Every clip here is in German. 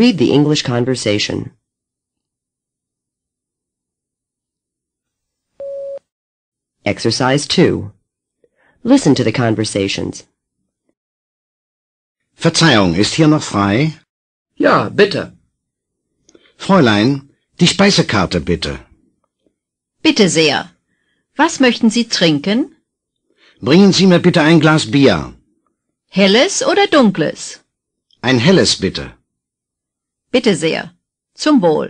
Read the English conversation. Exercise 2. Listen to the conversations. Verzeihung, ist hier noch frei? Ja, bitte. Fräulein, die Speisekarte bitte. Bitte sehr. Was möchten Sie trinken? Bringen Sie mir bitte ein Glas Bier. Helles oder dunkles? Ein helles bitte. Bitte sehr. Zum Wohl.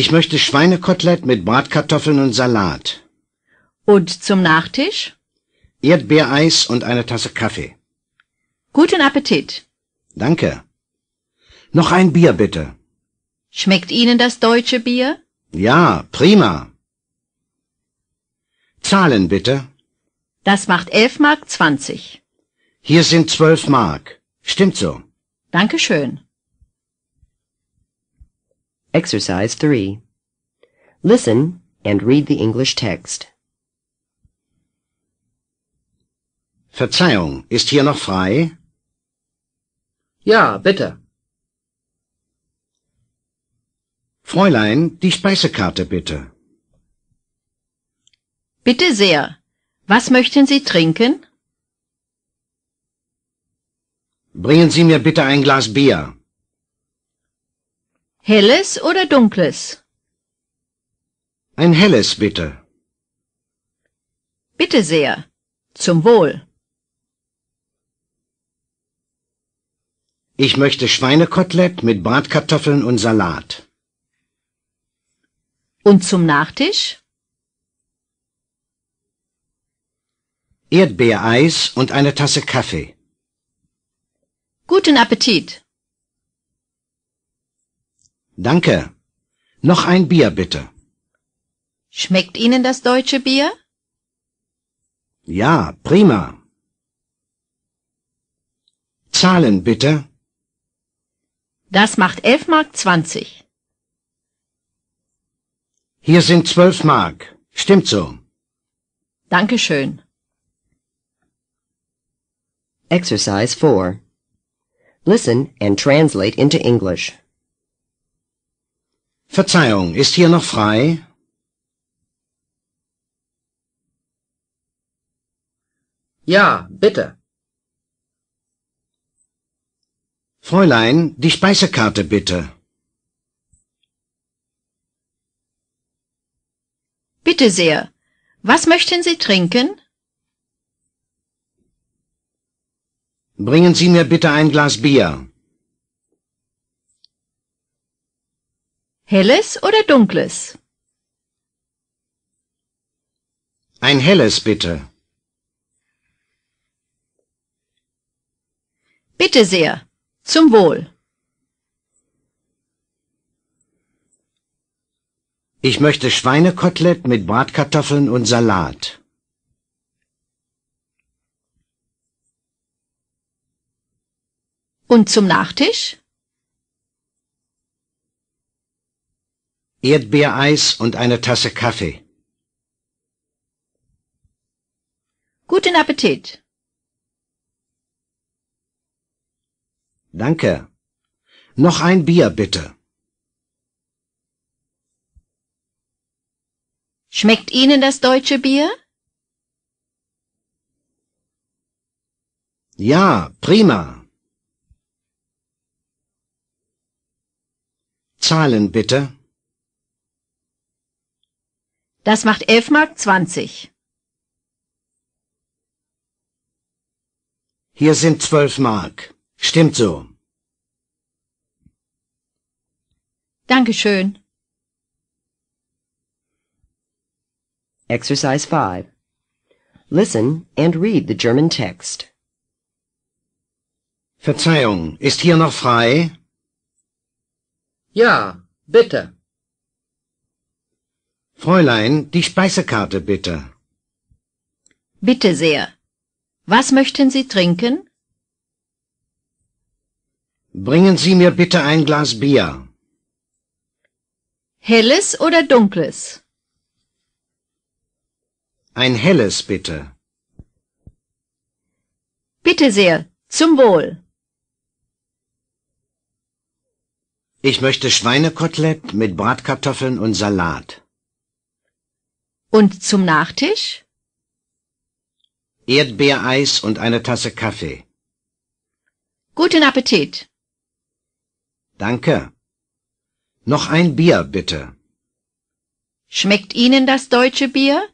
Ich möchte Schweinekotelett mit Bratkartoffeln und Salat. Und zum Nachtisch? Erdbeereis und eine Tasse Kaffee. Guten Appetit. Danke. Noch ein Bier bitte. Schmeckt Ihnen das deutsche Bier? Ja, prima. Zahlen bitte. Das macht elf Mark zwanzig. Hier sind zwölf Mark. Stimmt so. Dankeschön. Exercise 3. Listen and read the English text. Verzeihung, ist hier noch frei? Ja, bitte. Fräulein, die Speisekarte bitte. Bitte sehr. Was möchten Sie trinken? Bringen Sie mir bitte ein Glas Bier. Helles oder dunkles? Ein helles, bitte. Bitte sehr. Zum Wohl. Ich möchte Schweinekotelett mit Bratkartoffeln und Salat. Und zum Nachtisch? Erdbeereis und eine Tasse Kaffee. Guten Appetit! Danke. Noch ein Bier bitte. Schmeckt Ihnen das deutsche Bier? Ja, prima. Zahlen bitte. Das macht elf Mark zwanzig. Hier sind zwölf Mark. Stimmt so. Dankeschön. Exercise 4. Listen and translate into English. Verzeihung, ist hier noch frei? Ja, bitte. Fräulein, die Speisekarte bitte. Bitte sehr. Was möchten Sie trinken? Bringen Sie mir bitte ein Glas Bier. Helles oder dunkles? Ein helles, bitte. Bitte sehr. Zum Wohl. Ich möchte Schweinekotelett mit Bratkartoffeln und Salat. Und zum Nachtisch? Erdbeereis und eine Tasse Kaffee. Guten Appetit. Danke. Noch ein Bier, bitte. Schmeckt Ihnen das deutsche Bier? Ja, prima. Zahlen bitte. Das macht 11 Mark 20. Hier sind 12 Mark. Stimmt so. Dankeschön. Exercise 5. Listen and read the German text. Verzeihung, ist hier noch frei? Ja, bitte. Fräulein, die Speisekarte bitte. Bitte sehr. Was möchten Sie trinken? Bringen Sie mir bitte ein Glas Bier. Helles oder dunkles? Ein helles, bitte. Bitte sehr, zum Wohl. Ich möchte Schweinekotelett mit Bratkartoffeln und Salat. Und zum Nachtisch? Erdbeereis und eine Tasse Kaffee. Guten Appetit. Danke. Noch ein Bier, bitte. Schmeckt Ihnen das deutsche Bier?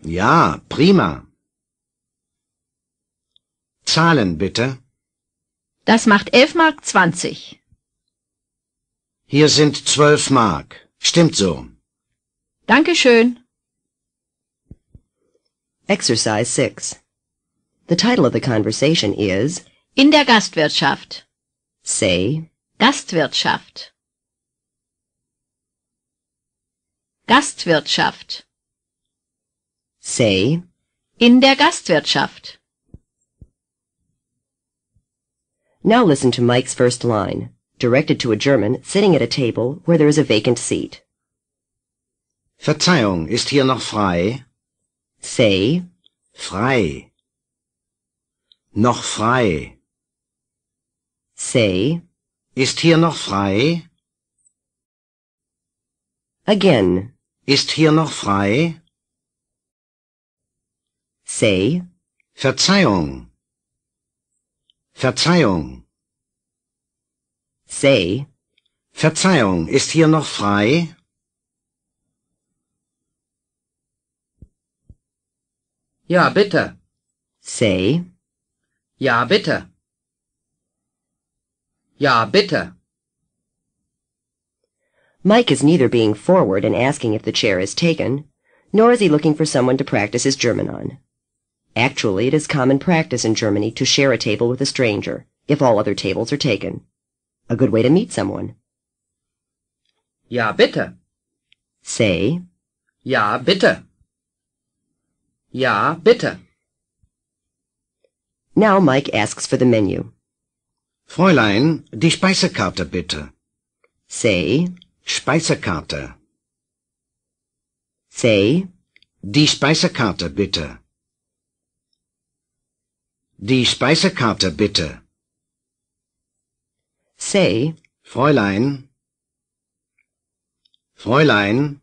Ja, prima. Zahlen bitte. Das macht elf Mark zwanzig. Hier sind zwölf Mark. Stimmt so. Dankeschön. Exercise 6. The title of the conversation is In der Gastwirtschaft. Say Gastwirtschaft. Gastwirtschaft. Say In der Gastwirtschaft. Now listen to Mike's first line, directed to a German sitting at a table where there is a vacant seat. Verzeihung, ist hier noch frei? Say. Frei. Noch frei. Say. Ist hier noch frei? Again. Ist hier noch frei? Say. Verzeihung. Verzeihung. Say. Verzeihung, ist hier noch frei? Ja, bitte. Say. Ja, bitte. Ja, bitte. Mike is neither being forward and asking if the chair is taken, nor is he looking for someone to practice his German on. Actually, it is common practice in Germany to share a table with a stranger, if all other tables are taken. A good way to meet someone. Ja, bitte. Say. Ja, bitte. Ja, bitte. Now Mike asks for the menu. Fräulein, die Speisekarte bitte. Say, Speisekarte. Say, die Speisekarte bitte. Die Speisekarte bitte. Say, Fräulein, Fräulein.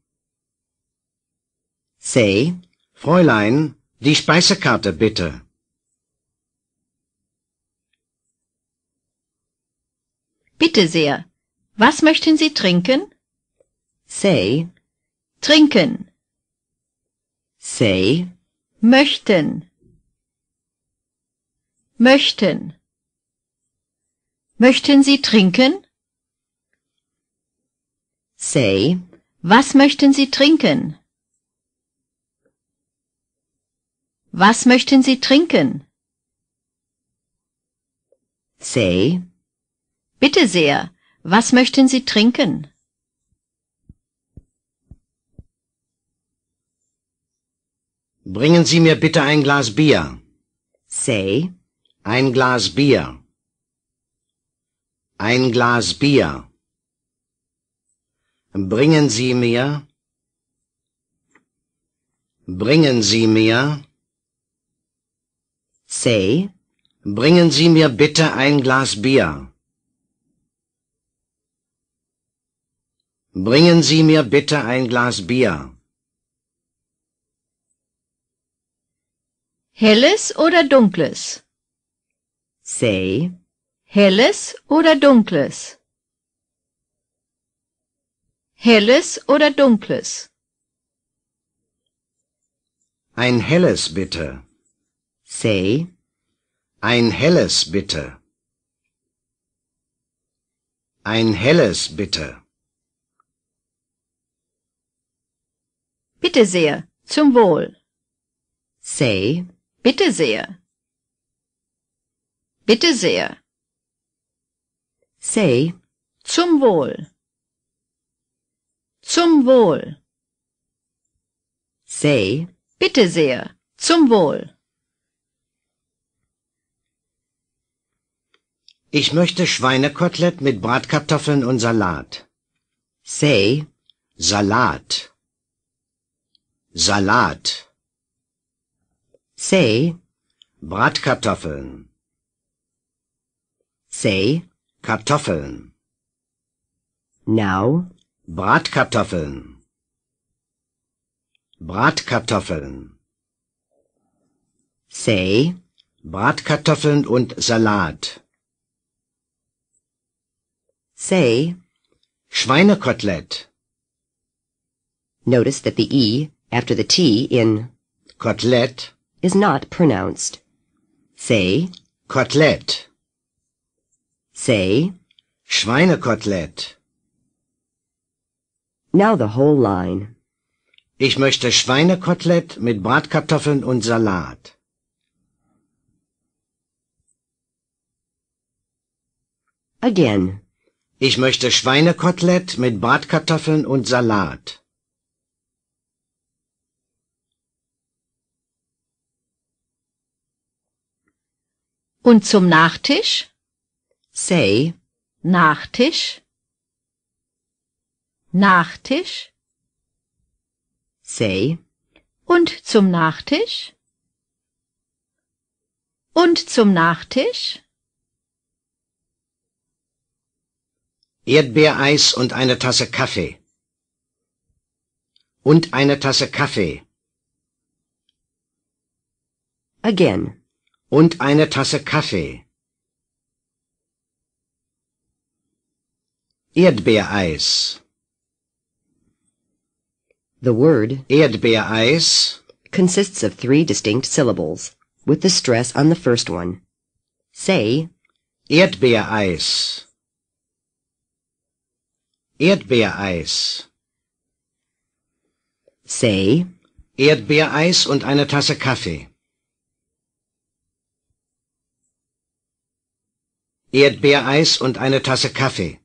Say, Fräulein, die Speisekarte bitte. Bitte sehr. Was möchten Sie trinken? Say. Trinken. Say. Möchten. Möchten. Möchten Sie trinken? Say. Was möchten Sie trinken? Was möchten Sie trinken? Say. Bitte sehr, was möchten Sie trinken? Bringen Sie mir bitte ein Glas Bier. Say. Ein Glas Bier. Ein Glas Bier. Bringen Sie mir. Bringen Sie mir. Say, bringen Sie mir bitte ein Glas Bier. Bringen Sie mir bitte ein Glas Bier. Helles oder dunkles? Say, helles oder dunkles? Helles oder dunkles? Ein helles bitte say. Ein helles bitte. Ein helles bitte. Bitte sehr, zum Wohl. Say, bitte sehr. Bitte sehr. Say, zum Wohl. Zum Wohl. Say, bitte sehr, zum Wohl. Ich möchte Schweinekotelett mit Bratkartoffeln und Salat. Say. Salat. Salat. Say. Bratkartoffeln. Say. Kartoffeln. Now. Bratkartoffeln. Bratkartoffeln. Say. Bratkartoffeln und Salat. Say Schweinekotelett. Notice that the E after the T in Kotelett is not pronounced. Say Kotelett. Say Schweinekotelett. Now the whole line. Ich möchte Schweinekotelett mit Bratkartoffeln und Salat. Again. Ich möchte Schweinekotelett mit Bratkartoffeln und Salat. Und zum Nachtisch? Say. Nachtisch. Nachtisch. Say. Und zum Nachtisch? Und zum Nachtisch? Erdbeereis und eine Tasse Kaffee. Und eine Tasse Kaffee. Again. Und eine Tasse Kaffee. Erdbeereis. The word Erdbeereis consists of three distinct syllables, with the stress on the first one. Say Erdbeereis. Erdbeereis. Say. Erdbeereis und eine Tasse Kaffee. Erdbeereis und eine Tasse Kaffee.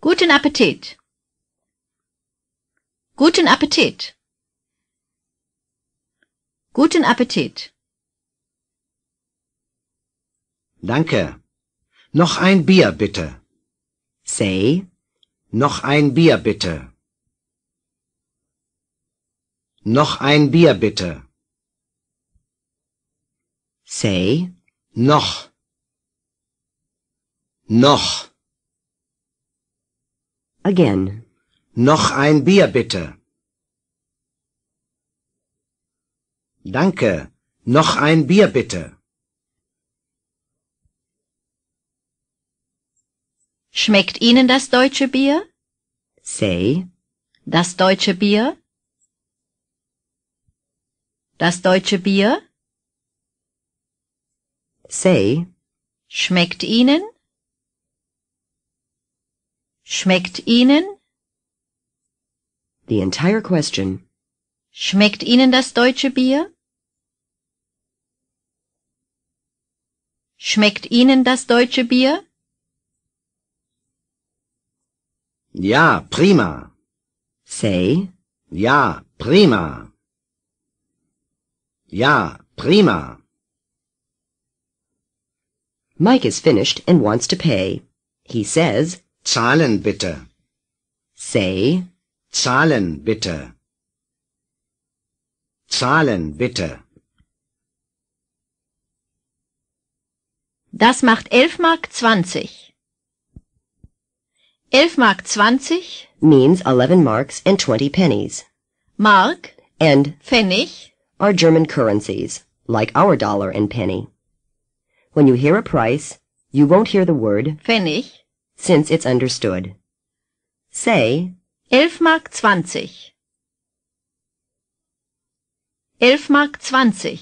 Guten Appetit. Guten Appetit. Guten Appetit. Danke. Noch ein Bier, bitte. Say. Noch ein Bier, bitte. Noch ein Bier, bitte. Say. Noch. Noch. Again. Noch ein Bier, bitte. Danke. Noch ein Bier, bitte. Schmeckt Ihnen das deutsche Bier? Say. Das deutsche Bier? Das deutsche Bier? Say. Schmeckt Ihnen? Schmeckt Ihnen? The entire question. Schmeckt Ihnen das deutsche Bier? Schmeckt Ihnen das deutsche Bier? Ja, prima. Say. Ja, prima. Ja, prima. Mike is finished and wants to pay. He says, Zahlen bitte. Say, Zahlen bitte. Zahlen bitte. Das macht elf Mark zwanzig. 11 Mark 20 means 11 marks and 20 pennies. Mark and Pfennig are German currencies, like our dollar and penny. When you hear a price, you won't hear the word Pfennig since it's understood. Say 11 Mark 20. 11 Mark 20.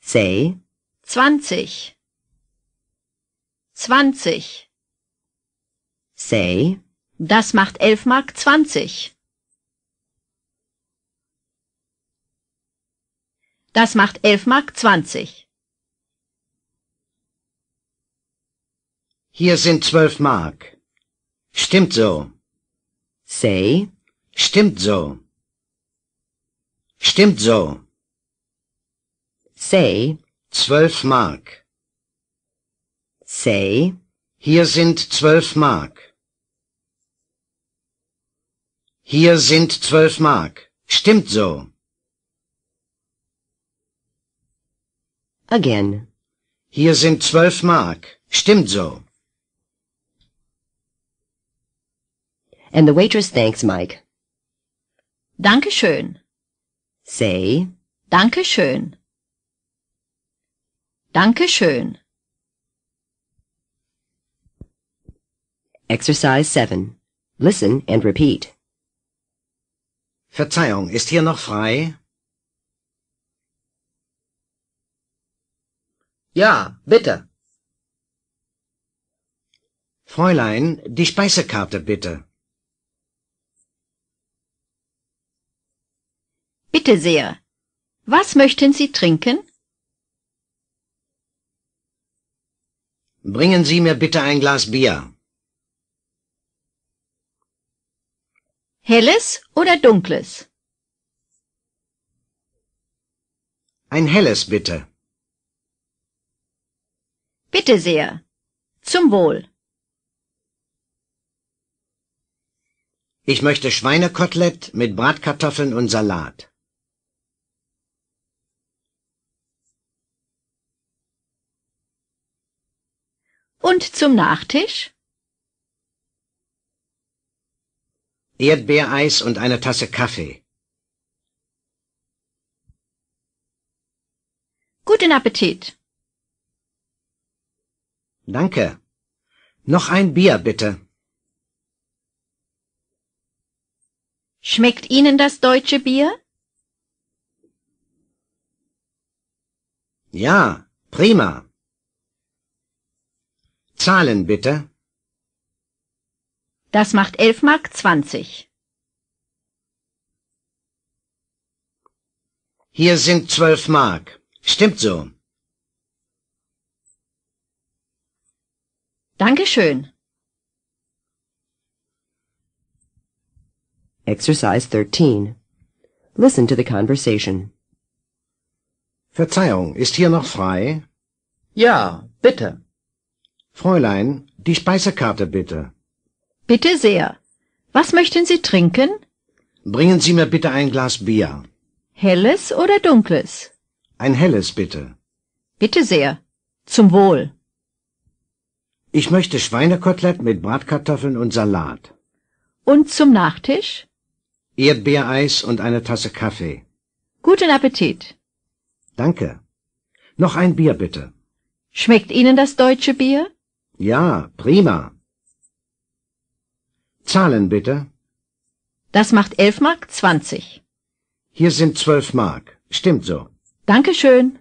Say 20. 20. Say, das macht elf Mark zwanzig. Das macht elf Mark zwanzig. Hier sind zwölf Mark. Stimmt so. Say, stimmt so. Stimmt so. Say, zwölf Mark. Say, hier sind zwölf Mark. Hier sind zwölf Mark. Stimmt so. Again. Hier sind zwölf Mark. Stimmt so. And the waitress thanks Mike. Dankeschön. Say. Dankeschön. Dankeschön. Exercise 7. Listen and repeat. Verzeihung, ist hier noch frei? Ja, bitte. Fräulein, die Speisekarte bitte. Bitte sehr. Was möchten Sie trinken? Bringen Sie mir bitte ein Glas Bier. Helles oder dunkles? Ein helles, bitte. Bitte sehr. Zum Wohl. Ich möchte Schweinekotelett mit Bratkartoffeln und Salat. Und zum Nachtisch? Erdbeereis und eine Tasse Kaffee. Guten Appetit. Danke. Noch ein Bier, bitte. Schmeckt Ihnen das deutsche Bier? Ja, prima. Zahlen bitte. Das macht 11 Mark 20. Hier sind 12 Mark. Stimmt so. Dankeschön. Exercise 13. Listen to the conversation. Verzeihung, ist hier noch frei? Ja, bitte. Fräulein, die Speisekarte bitte. Bitte sehr. Was möchten Sie trinken? Bringen Sie mir bitte ein Glas Bier. Helles oder dunkles? Ein helles, bitte. Bitte sehr. Zum Wohl. Ich möchte Schweinekotelett mit Bratkartoffeln und Salat. Und zum Nachtisch? Erdbeereis und eine Tasse Kaffee. Guten Appetit. Danke. Noch ein Bier, bitte. Schmeckt Ihnen das deutsche Bier? Ja, prima. Zahlen bitte. Das macht elf Mark zwanzig. Hier sind zwölf Mark. Stimmt so. Dankeschön.